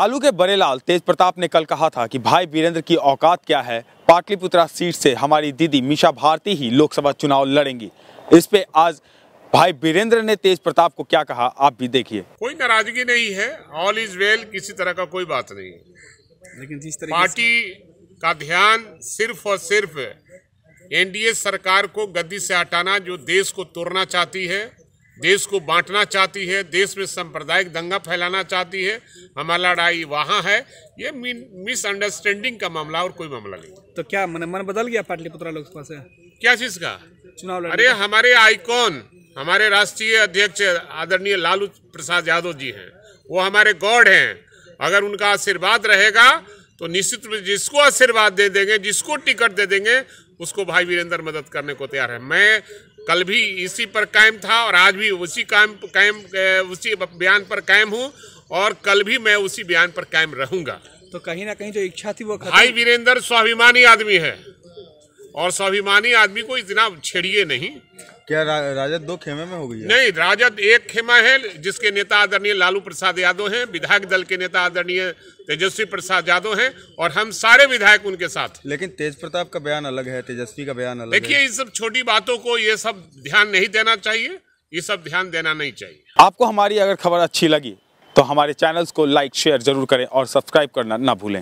लालू के बरेलाल तेज प्रताप ने कल कहा था कि भाई वीरेंद्र की औकात क्या है पाटलिपुत्रा सीट से हमारी दीदी मीशा भारती ही लोकसभा चुनाव लड़ेंगी इस पे आज भाई वीरेंद्र ने तेज प्रताप को क्या कहा आप भी देखिए कोई नाराजगी नहीं है ऑल इज वेल किसी तरह का कोई बात नहीं है लेकिन जिस तरह पार्टी का ध्यान सिर्फ और सिर्फ एनडीए सरकार को गद्दी से हटाना जो देश को तोड़ना चाहती है देश को बांटना चाहती है देश में सांप्रदायिक दंगा फैलाना चाहती है हमारा लड़ाई वहाँ है ये मिसअंडरस्टैंडिंग का मामला और कोई मामला नहीं तो क्या मन मन बदल गया पाटलिपुत्रा लोकसभा से क्या चीज का चुनाव अरे हमारे आइकॉन हमारे राष्ट्रीय अध्यक्ष आदरणीय लालू प्रसाद यादव जी हैं वो हमारे गॉड हैं अगर उनका आशीर्वाद रहेगा तो निश्चित रूप जिसको आशीर्वाद दे देंगे जिसको टिकट दे देंगे उसको भाई वीरेंद्र मदद करने को तैयार है मैं कल भी इसी पर कायम था और आज भी उसी कायम कायम उसी बयान पर कायम हूँ और कल भी मैं उसी बयान पर कायम रहूंगा तो कहीं ना कहीं जो इच्छा थी वो भाई वीरेंद्र स्वाभिमानी आदमी है और स्वाभिमानी आदमी को इतना छेड़िए नहीं क्या रा, राजद दो खेमे में हो गई है? नहीं राजद एक खेमा है जिसके नेता आदरणीय लालू प्रसाद यादव हैं विधायक दल के नेता आदरणीय तेजस्वी प्रसाद यादव हैं और हम सारे विधायक उनके साथ लेकिन तेज प्रताप का बयान अलग है तेजस्वी का बयान अलग देखिए इन सब छोटी बातों को ये सब ध्यान नहीं देना चाहिए ये सब ध्यान देना नहीं चाहिए आपको हमारी अगर खबर अच्छी लगी तो हमारे चैनल्स को लाइक शेयर जरूर करें और सब्सक्राइब करना ना भूलें